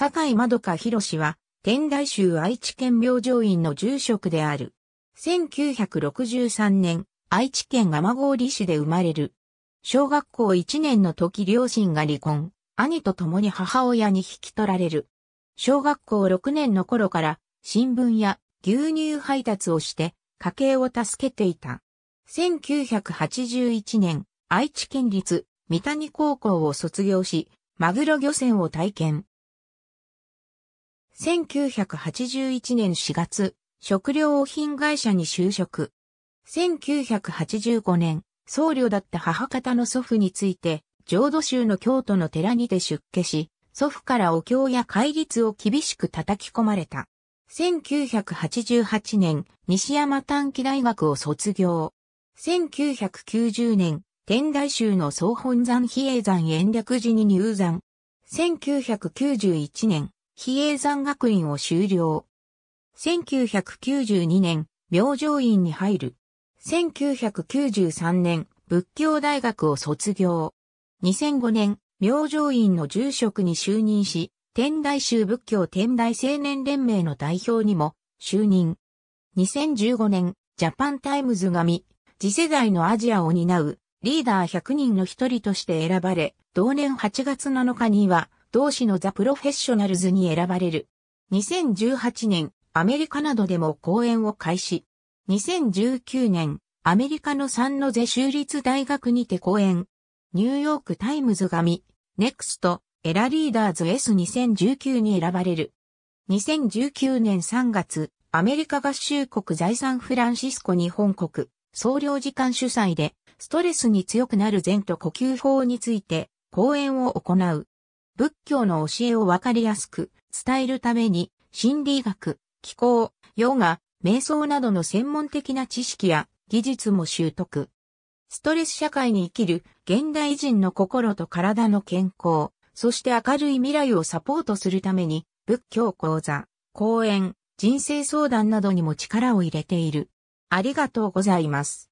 坂井まどか博士は、天台宗愛知県病状院の住職である。1963年、愛知県蒲郡市で生まれる。小学校1年の時両親が離婚、兄と共に母親に引き取られる。小学校6年の頃から新聞や牛乳配達をして家計を助けていた。1981年、愛知県立三谷高校を卒業し、マグロ漁船を体験。1981年4月、食料品会社に就職。1985年、僧侶だった母方の祖父について、浄土宗の京都の寺にて出家し、祖父からお経や戒律を厳しく叩き込まれた。1988年、西山短期大学を卒業。1990年、天台宗の総本山比叡山延暦寺に入山。1991年、比叡山学院を修了。1992年、明星院に入る。1993年、仏教大学を卒業。2005年、明星院の住職に就任し、天台宗仏教天台青年連盟の代表にも就任。2015年、ジャパンタイムズ紙、次世代のアジアを担うリーダー100人の一人として選ばれ、同年8月7日には、同志のザ・プロフェッショナルズに選ばれる。2018年、アメリカなどでも講演を開始。2019年、アメリカのサンノゼ州立大学にて講演。ニューヨークタイムズ紙、ネクスト、エラリーダーズ S2019 に選ばれる。2019年3月、アメリカ合衆国財産フランシスコ日本国、総領事館主催で、ストレスに強くなる前途呼吸法について、講演を行う。仏教の教えをわかりやすく伝えるために、心理学、気候、ヨガ、瞑想などの専門的な知識や技術も習得。ストレス社会に生きる現代人の心と体の健康、そして明るい未来をサポートするために、仏教講座、講演、人生相談などにも力を入れている。ありがとうございます。